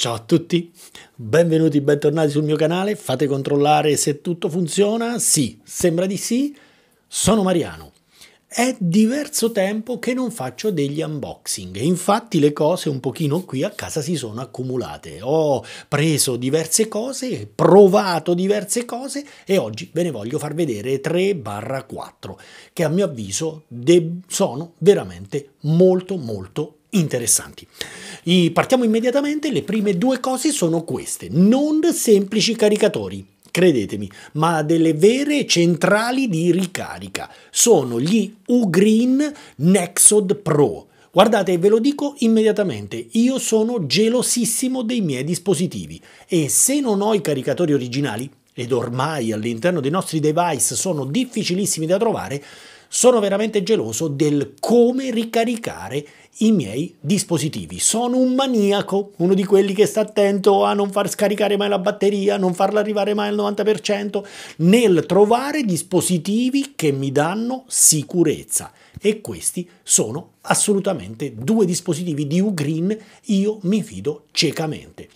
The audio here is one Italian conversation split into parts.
Ciao a tutti, benvenuti, bentornati sul mio canale, fate controllare se tutto funziona, sì, sembra di sì, sono Mariano. È diverso tempo che non faccio degli unboxing, infatti le cose un pochino qui a casa si sono accumulate, ho preso diverse cose, provato diverse cose e oggi ve ne voglio far vedere 3-4 che a mio avviso sono veramente molto molto interessanti. E partiamo immediatamente, le prime due cose sono queste, non semplici caricatori, credetemi, ma delle vere centrali di ricarica. Sono gli Ugreen Nexod Pro. Guardate, ve lo dico immediatamente, io sono gelosissimo dei miei dispositivi e se non ho i caricatori originali, ed ormai all'interno dei nostri device sono difficilissimi da trovare, sono veramente geloso del come ricaricare i miei dispositivi. Sono un maniaco, uno di quelli che sta attento a non far scaricare mai la batteria, non farla arrivare mai al 90%, nel trovare dispositivi che mi danno sicurezza. E questi sono assolutamente due dispositivi di Ugreen, io mi fido ciecamente.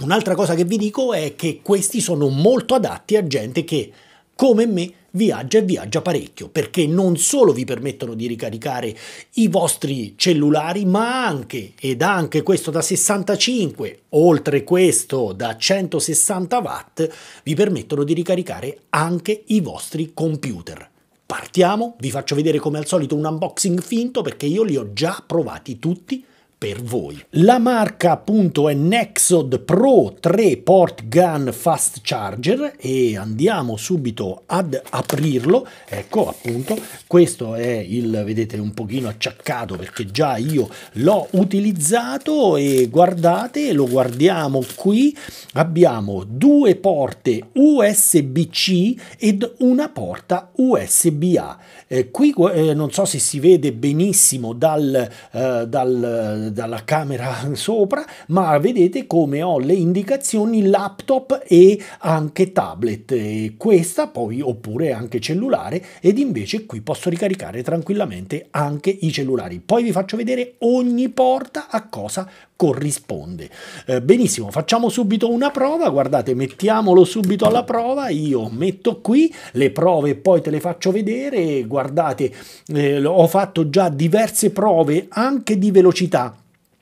Un'altra cosa che vi dico è che questi sono molto adatti a gente che, come me, viaggia e viaggia parecchio perché non solo vi permettono di ricaricare i vostri cellulari ma anche ed anche questo da 65 oltre questo da 160 watt vi permettono di ricaricare anche i vostri computer partiamo vi faccio vedere come al solito un unboxing finto perché io li ho già provati tutti per voi. La marca appunto è Nexod Pro 3 Port Gun Fast Charger e andiamo subito ad aprirlo. Ecco appunto, questo è il, vedete un pochino acciaccato perché già io l'ho utilizzato e guardate, lo guardiamo qui, abbiamo due porte USB-C ed una porta USB-A. Eh, qui eh, non so se si vede benissimo dal, eh, dal dalla camera sopra, ma vedete come ho le indicazioni laptop e anche tablet, e questa poi oppure anche cellulare ed invece qui posso ricaricare tranquillamente anche i cellulari. Poi vi faccio vedere ogni porta a cosa corrisponde. Eh, benissimo, facciamo subito una prova, guardate, mettiamolo subito alla prova, io metto qui le prove poi te le faccio vedere, guardate, eh, ho fatto già diverse prove anche di velocità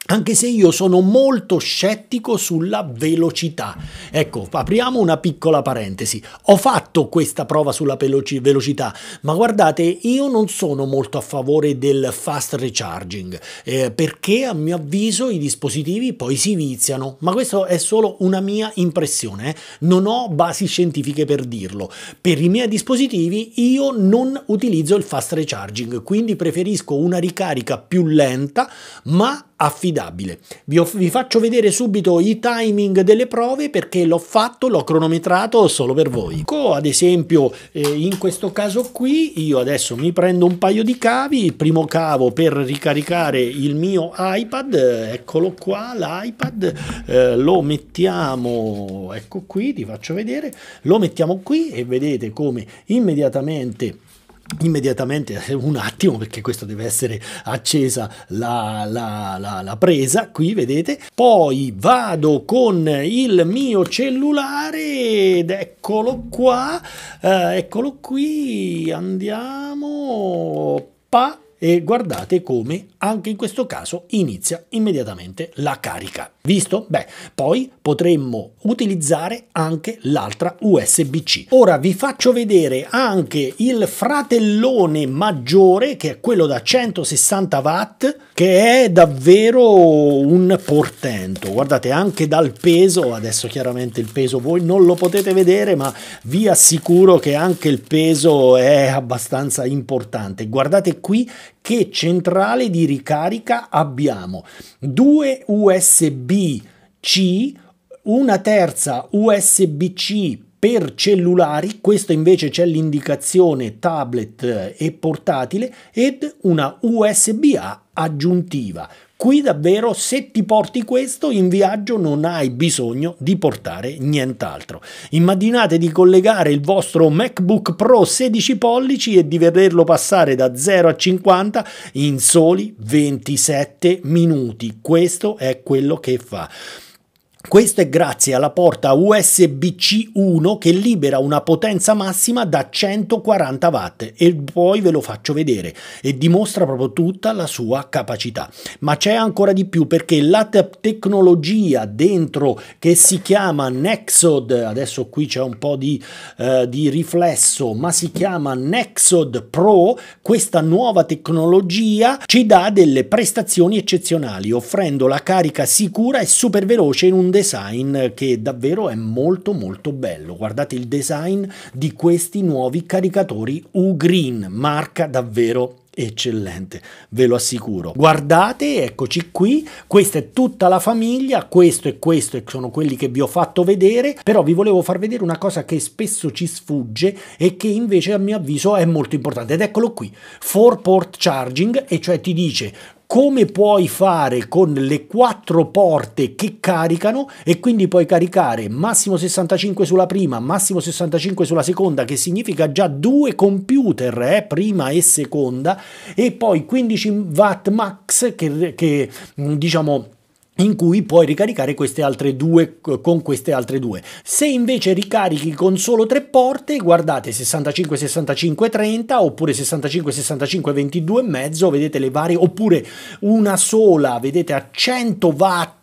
anche se io sono molto scettico sulla velocità. Ecco, apriamo una piccola parentesi. Ho fatto questa prova sulla veloci- velocità, ma guardate, io non sono molto a favore del fast recharging, eh, perché a mio avviso i dispositivi poi si viziano, ma questa è solo una mia impressione, eh. non ho basi scientifiche per dirlo. Per i miei dispositivi io non utilizzo il fast recharging, quindi preferisco una ricarica più lenta, ma affidabile. Vi, vi faccio vedere subito i timing delle prove perché l'ho fatto, l'ho cronometrato solo per voi. Ecco, ad esempio eh, in questo caso qui io adesso mi prendo un paio di cavi, il primo cavo per ricaricare il mio iPad, eccolo qua l'iPad, eh, lo mettiamo, ecco qui, ti faccio vedere, lo mettiamo qui e vedete come immediatamente immediatamente eh, un attimo perché questo deve essere accesa la, la, la, la, presa qui vedete poi vado con il mio cellulare ed eccolo qua eh, eccolo qui andiamo pa e guardate come anche in questo caso inizia immediatamente la carica Visto? Beh, poi potremmo utilizzare anche l'altra USB-C. Ora vi faccio vedere anche il fratellone maggiore, che è quello da 160 watt, che è davvero un portento. Guardate, anche dal peso, adesso chiaramente il peso voi non lo potete vedere, ma vi assicuro che anche il peso è abbastanza importante. Guardate qui che centrale di ricarica abbiamo? Due USB-C, una terza USB-C per cellulari, questo invece c'è l'indicazione tablet eh, e portatile, ed una USB-A aggiuntiva. Qui davvero se ti porti questo in viaggio non hai bisogno di portare nient'altro. Immaginate di collegare il vostro MacBook Pro 16 pollici e di vederlo passare da 0 a 50 in soli 27 minuti. Questo è quello che fa. Questo è grazie alla porta USB-C 1 che libera una potenza massima da 140 watt e poi ve lo faccio vedere e dimostra proprio tutta la sua capacità. Ma c'è ancora di più perché la te tecnologia dentro che si chiama Nexod, adesso qui c'è un po' di, eh, di riflesso, ma si chiama Nexod Pro, questa nuova tecnologia ci dà delle prestazioni eccezionali offrendo la carica sicura e super veloce in un design che davvero è molto molto bello. Guardate il design di questi nuovi caricatori U-Green, marca davvero eccellente, ve lo assicuro. Guardate, eccoci qui, questa è tutta la famiglia, questo e questo sono quelli che vi ho fatto vedere, però vi volevo far vedere una cosa che spesso ci sfugge e che invece a mio avviso è molto importante ed eccolo qui, 4 port charging, e cioè ti dice come puoi fare con le quattro porte che caricano e quindi puoi caricare massimo 65 sulla prima, massimo 65 sulla seconda, che significa già due computer, eh, prima e seconda, e poi 15 watt max che, che diciamo in cui puoi ricaricare queste altre due con queste altre due. Se invece ricarichi con solo tre porte, guardate 65 65 30 oppure 65 65 22 e mezzo, vedete le varie oppure una sola, vedete a 100 watt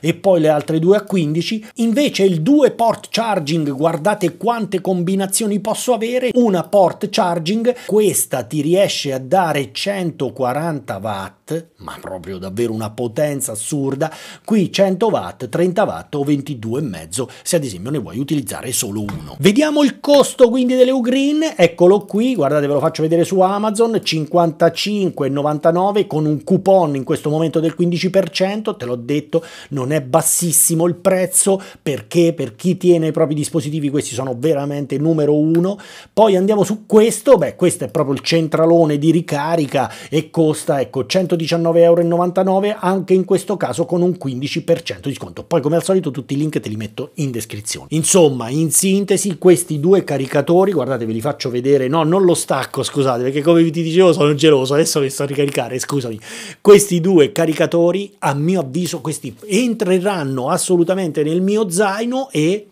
e poi le altre due a 15. Invece il due port charging, guardate quante combinazioni posso avere, una port charging, questa ti riesce a dare 140 watt, ma proprio davvero una potenza assurda Qui 100 watt, 30 watt o 22,5 se ad esempio ne vuoi utilizzare solo uno. Vediamo il costo quindi delle U-Green, eccolo qui, guardate ve lo faccio vedere su Amazon, 55,99 con un coupon in questo momento del 15%, te l'ho detto, non è bassissimo il prezzo perché per chi tiene i propri dispositivi questi sono veramente numero uno. Poi andiamo su questo, beh questo è proprio il centralone di ricarica e costa ecco 119,99 euro anche in questo caso con un un 15% di sconto. Poi come al solito tutti i link te li metto in descrizione. Insomma, in sintesi questi due caricatori, guardate ve li faccio vedere, no non lo stacco scusate perché come vi dicevo sono geloso, adesso che sto a ricaricare scusami, questi due caricatori a mio avviso questi entreranno assolutamente nel mio zaino e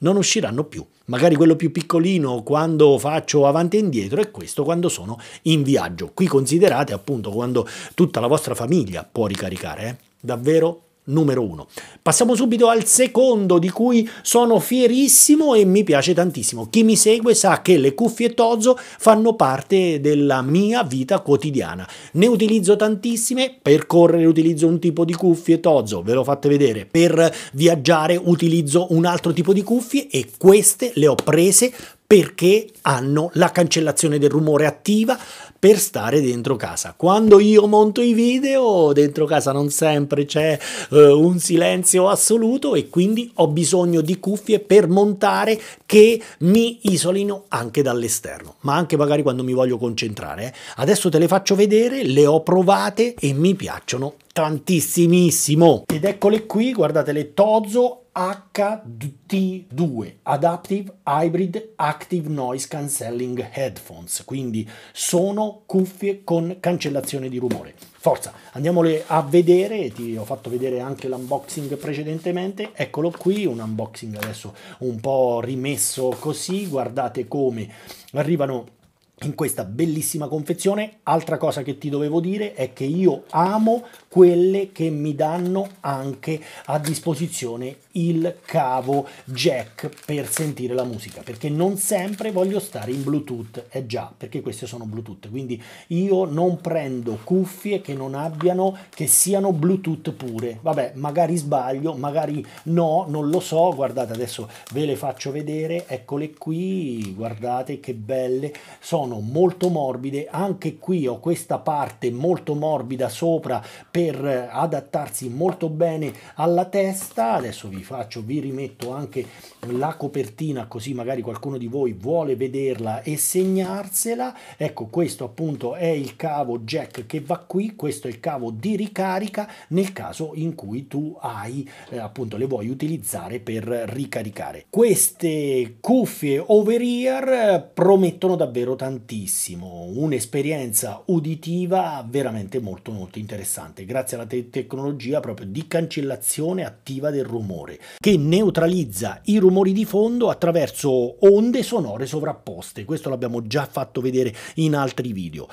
non usciranno più. Magari quello più piccolino quando faccio avanti e indietro e questo quando sono in viaggio. Qui considerate appunto quando tutta la vostra famiglia può ricaricare. Eh? davvero numero uno. Passiamo subito al secondo di cui sono fierissimo e mi piace tantissimo. Chi mi segue sa che le cuffie Tozo fanno parte della mia vita quotidiana. Ne utilizzo tantissime, per correre utilizzo un tipo di cuffie Tozo, ve l'ho fatto vedere, per viaggiare utilizzo un altro tipo di cuffie e queste le ho prese perché hanno la cancellazione del rumore attiva per stare dentro casa. Quando io monto i video, dentro casa non sempre c'è eh, un silenzio assoluto e quindi ho bisogno di cuffie per montare che mi isolino anche dall'esterno, ma anche magari quando mi voglio concentrare. Eh. Adesso te le faccio vedere, le ho provate e mi piacciono tantissimissimo. Ed eccole qui, guardate le Tozo HT2 Adaptive Hybrid Active Noise Cancelling Headphones, quindi sono cuffie con cancellazione di rumore. Forza, andiamole a vedere, ti ho fatto vedere anche l'unboxing precedentemente, eccolo qui, un unboxing adesso un po' rimesso così, guardate come arrivano in questa bellissima confezione. Altra cosa che ti dovevo dire è che io amo quelle che mi danno anche a disposizione il cavo jack per sentire la musica, perché non sempre voglio stare in Bluetooth, è eh già, perché queste sono Bluetooth, quindi io non prendo cuffie che non abbiano, che siano Bluetooth pure. Vabbè, magari sbaglio, magari no, non lo so, guardate adesso ve le faccio vedere, eccole qui, guardate che belle, sono molto morbide, anche qui ho questa parte molto morbida sopra per adattarsi molto bene alla testa, adesso vi vi faccio, vi rimetto anche la copertina così magari qualcuno di voi vuole vederla e segnarsela. Ecco, questo appunto è il cavo jack che va qui, questo è il cavo di ricarica nel caso in cui tu hai eh, appunto le vuoi utilizzare per ricaricare. Queste cuffie over ear eh, promettono davvero tantissimo, un'esperienza uditiva veramente molto molto interessante grazie alla te tecnologia proprio di cancellazione attiva del rumore sonore, che neutralizza i rumori di fondo attraverso onde sonore sovrapposte. Questo l'abbiamo già fatto vedere in altri video.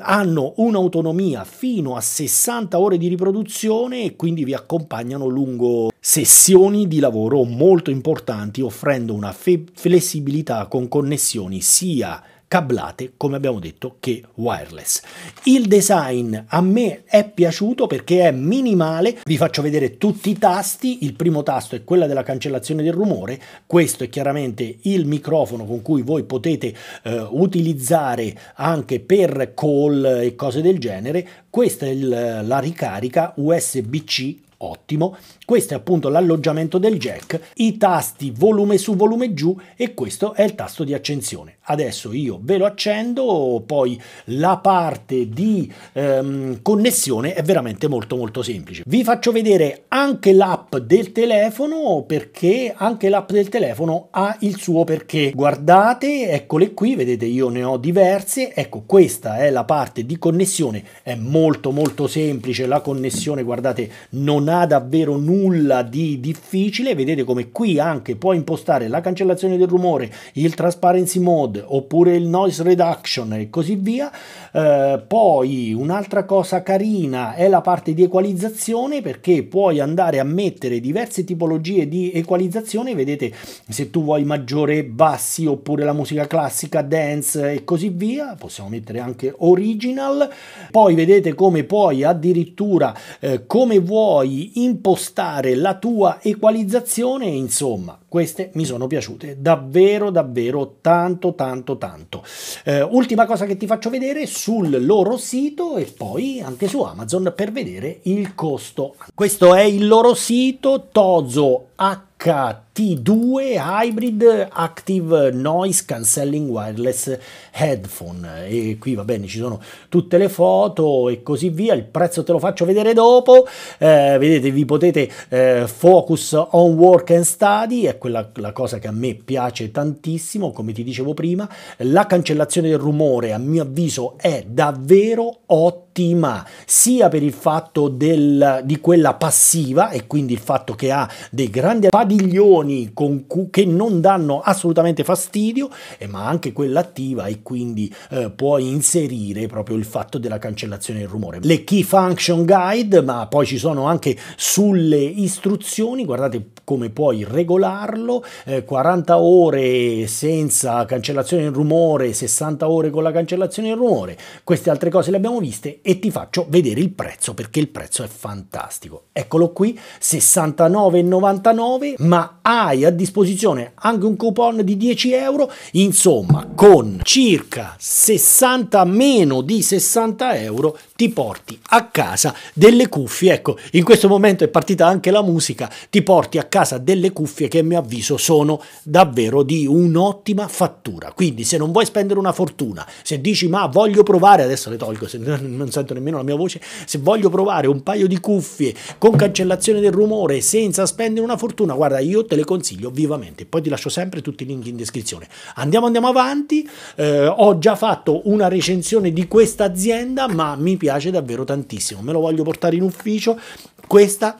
Hanno un'autonomia fino a 60 ore di riproduzione e quindi vi accompagnano lungo sessioni di lavoro molto importanti offrendo una flessibilità con connessioni sia cablate, come abbiamo detto, che wireless. Il design a me è piaciuto perché è minimale, vi faccio vedere tutti i tasti, il primo tasto è quello della cancellazione del rumore, questo è chiaramente il microfono con cui voi potete eh, utilizzare anche per call e cose del genere, questa è il, la ricarica USB-C ottimo. Questo è appunto l'alloggiamento del jack, i tasti volume su volume giù e questo è il tasto di accensione. Adesso io ve lo accendo, poi la parte di ehm, connessione è veramente molto molto semplice. Vi faccio vedere anche l'app del telefono perché anche l'app del telefono ha il suo perché. Guardate, eccole qui, vedete io ne ho diverse, ecco questa è la parte di connessione, è molto molto semplice la connessione, guardate non ha davvero nulla nulla di difficile, vedete come qui anche puoi impostare la cancellazione del rumore, il transparency mode oppure il noise reduction e così via. Eh, poi un'altra cosa carina è la parte di equalizzazione perché puoi andare a mettere diverse tipologie di equalizzazione, vedete se tu vuoi maggiore bassi oppure la musica classica, dance e così via, possiamo mettere anche original. Poi vedete come puoi addirittura eh, come vuoi impostare aumentare la tua equalizzazione, insomma, queste mi sono piaciute davvero davvero tanto tanto tanto. Eh, ultima cosa che ti faccio vedere sul loro sito e poi anche su Amazon per vedere il costo. Questo è il loro sito Tozo HT2 Hybrid Active Noise Cancelling Wireless Headphone e qui va bene ci sono tutte le foto e così via il prezzo te lo faccio vedere dopo eh, vedete vi potete eh, focus on work and study è quella la cosa che a me piace tantissimo come ti dicevo prima la cancellazione del rumore a mio avviso è davvero ottima ottima sia per il fatto del, di quella passiva e quindi il fatto che ha dei grandi padiglioni cu- che non danno assolutamente fastidio, eh, ma anche quella attiva e quindi eh, puoi inserire proprio il fatto della cancellazione del rumore. Le key function guide, ma poi ci sono anche sulle istruzioni, guardate come puoi regolarlo, eh, 40 ore senza cancellazione del rumore, 60 ore con la cancellazione del rumore, queste altre cose le abbiamo viste e ti faccio vedere il prezzo perché il prezzo è fantastico. Eccolo qui, 69,99, ma hai a disposizione anche un coupon di 10 euro, insomma con circa 60 meno di 60 euro ti porti a casa delle cuffie. Ecco, in questo momento è partita anche la musica, ti porti a casa delle cuffie che a mio avviso sono davvero di un'ottima fattura. Quindi se non vuoi spendere una fortuna, se dici ma voglio provare, adesso le tolgo, se non sento nemmeno la mia voce, se voglio provare un paio di cuffie con cancellazione del rumore senza spendere una fortuna, guarda, io te le consiglio vivamente. Poi ti lascio sempre tutti i link in descrizione. Andiamo, andiamo avanti. Eh, ho già fatto una recensione di questa azienda, ma mi piace piace davvero tantissimo, me lo voglio portare in ufficio. Questa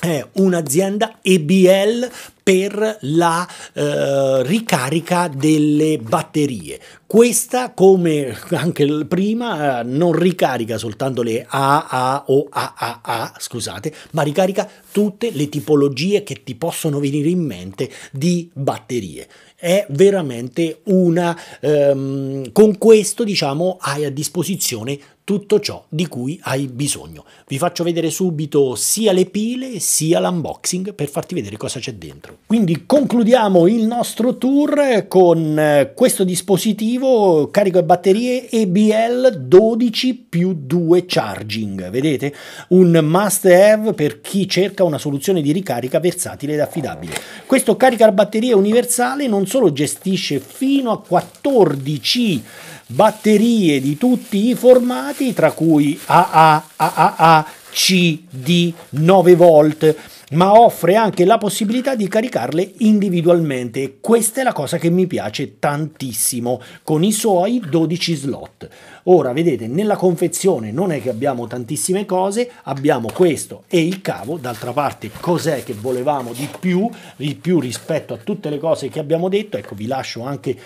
è un'azienda EBL per la eh, ricarica delle batterie. Questa, come anche prima, eh, non ricarica soltanto le AA o AAA, scusate, ma ricarica tutte le tipologie che ti possono venire in mente di batterie. È veramente una... Ehm, con questo, diciamo, hai a disposizione tutto ciò di cui hai bisogno. Vi faccio vedere subito sia le pile sia l'unboxing per farti vedere cosa c'è dentro. Quindi concludiamo il nostro tour con eh, questo dispositivo carico e batterie EBL 12 più 2 charging. Vedete? Un must have per chi cerca una soluzione di ricarica versatile ed affidabile. Questo carica batterie universale non solo gestisce fino a 14 batterie di tutti i formati, tra cui AA, AAA, CD 9 volt, ma offre anche la possibilità di caricarle individualmente. Questa è la cosa che mi piace tantissimo con i suoi 12 slot. Ora vedete, nella confezione non è che abbiamo tantissime cose, abbiamo questo e il cavo, d'altra parte cos'è che volevamo di più, di più rispetto a tutte le cose che abbiamo detto, ecco vi lascio anche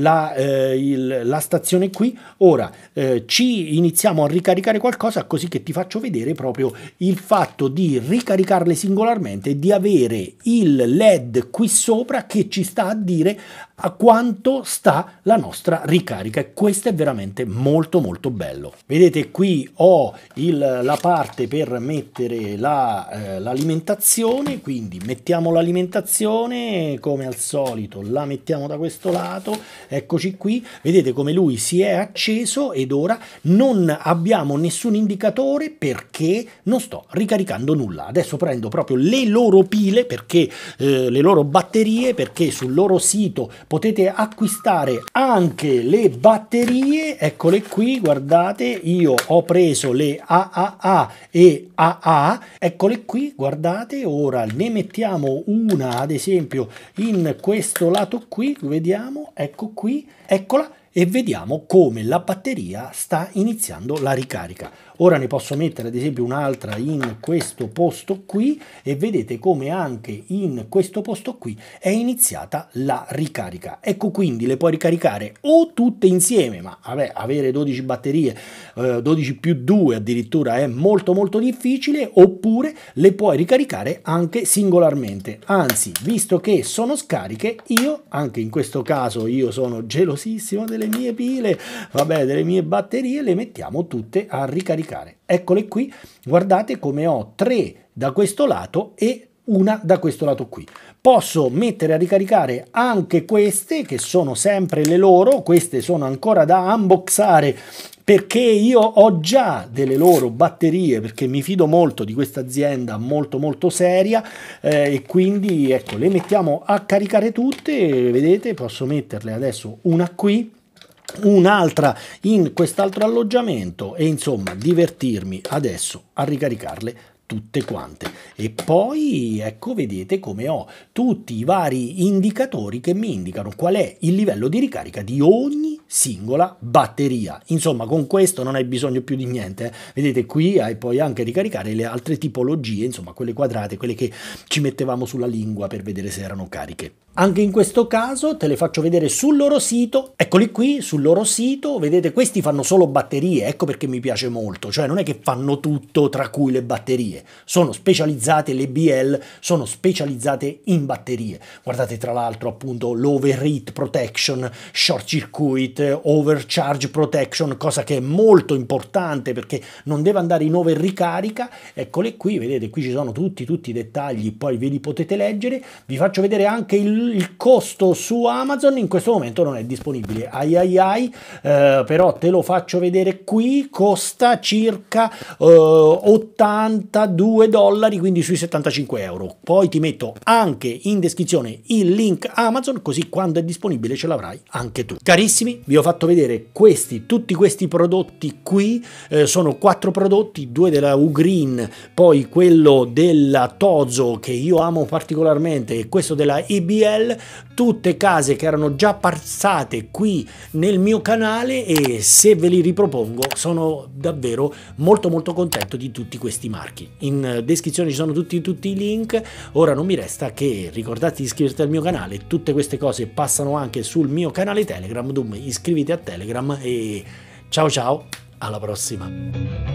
la, eh, il, la stazione qui. Ora eh, ci iniziamo a ricaricare qualcosa così che ti faccio vedere proprio il fatto di ricaricarle singolarmente e di avere il LED qui sopra che ci sta a dire a quanto sta la nostra ricarica e questo è veramente molto molto bello. Vedete qui ho il, la parte per mettere l'alimentazione, la, eh, quindi mettiamo l'alimentazione come al solito la mettiamo da questo lato Eccoci qui, vedete come lui si è acceso ed ora non abbiamo nessun indicatore perché non sto ricaricando nulla. Adesso prendo proprio le loro pile, perché eh, le loro batterie, perché sul loro sito potete acquistare anche le batterie, eccole qui, guardate, io ho preso le AAA e AA, eccole qui, guardate, ora ne mettiamo una ad esempio in questo lato qui, vediamo, ecco ecco qui, eccola, e vediamo come la batteria sta iniziando la ricarica. Ora ne posso mettere ad esempio un'altra in questo posto qui e vedete come anche in questo posto qui è iniziata la ricarica. Ecco quindi le puoi ricaricare o tutte insieme, ma vabbè, avere 12 batterie, eh, 12 più 2 addirittura è molto molto difficile, oppure le puoi ricaricare anche singolarmente. Anzi, visto che sono scariche, io anche in questo caso io sono gelosissimo delle mie pile, vabbè, delle mie batterie, le mettiamo tutte a ricaricare scaricare. Eccole qui, guardate come ho tre da questo lato e una da questo lato qui. Posso mettere a ricaricare anche queste, che sono sempre le loro, queste sono ancora da unboxare perché io ho già delle loro batterie, perché mi fido molto di questa azienda molto molto seria eh, e quindi ecco, le mettiamo a caricare tutte, vedete, posso metterle adesso una qui, un'altra in quest'altro alloggiamento e insomma divertirmi adesso a ricaricarle tutte quante e poi ecco vedete come ho tutti i vari indicatori che mi indicano qual è il livello di ricarica di ogni singola batteria. Insomma, con questo non hai bisogno più di niente. Eh. Vedete qui hai poi anche ricaricare le altre tipologie, insomma, quelle quadrate, quelle che ci mettevamo sulla lingua per vedere se erano cariche. Anche in questo caso te le faccio vedere sul loro sito, eccoli qui sul loro sito, vedete questi fanno solo batterie, ecco perché mi piace molto, cioè non è che fanno tutto tra cui le batterie, sono specializzate le BL, sono specializzate in batterie, guardate tra l'altro appunto l'overheat protection, short circuit, eh, overcharge Protection, cosa che è molto importante perché non deve andare in overricarica. Eccole qui, vedete, qui ci sono tutti, tutti i dettagli, poi ve li potete leggere. Vi faccio vedere anche il, il costo su Amazon, in questo momento non è disponibile. Ai ai ai, eh, però te lo faccio vedere qui, costa circa eh, 82 dollari, quindi sui 75 euro. Poi ti metto anche in descrizione il link Amazon, così quando è disponibile ce l'avrai anche tu. Carissimi, vi ho fatto vedere questi, tutti questi prodotti qui, eh, sono quattro prodotti, due della Ugreen, poi quello della Tozo che io amo particolarmente e questo della IBL, tutte case che erano già passate qui nel mio canale e se ve li ripropongo sono davvero molto molto contento di tutti questi marchi. In descrizione ci sono tutti, tutti i link, ora non mi resta che ricordarti di iscriverti al mio canale, tutte queste cose passano anche sul mio canale Telegram, dunque iscriviti iscriviti a Telegram e ciao ciao, alla prossima!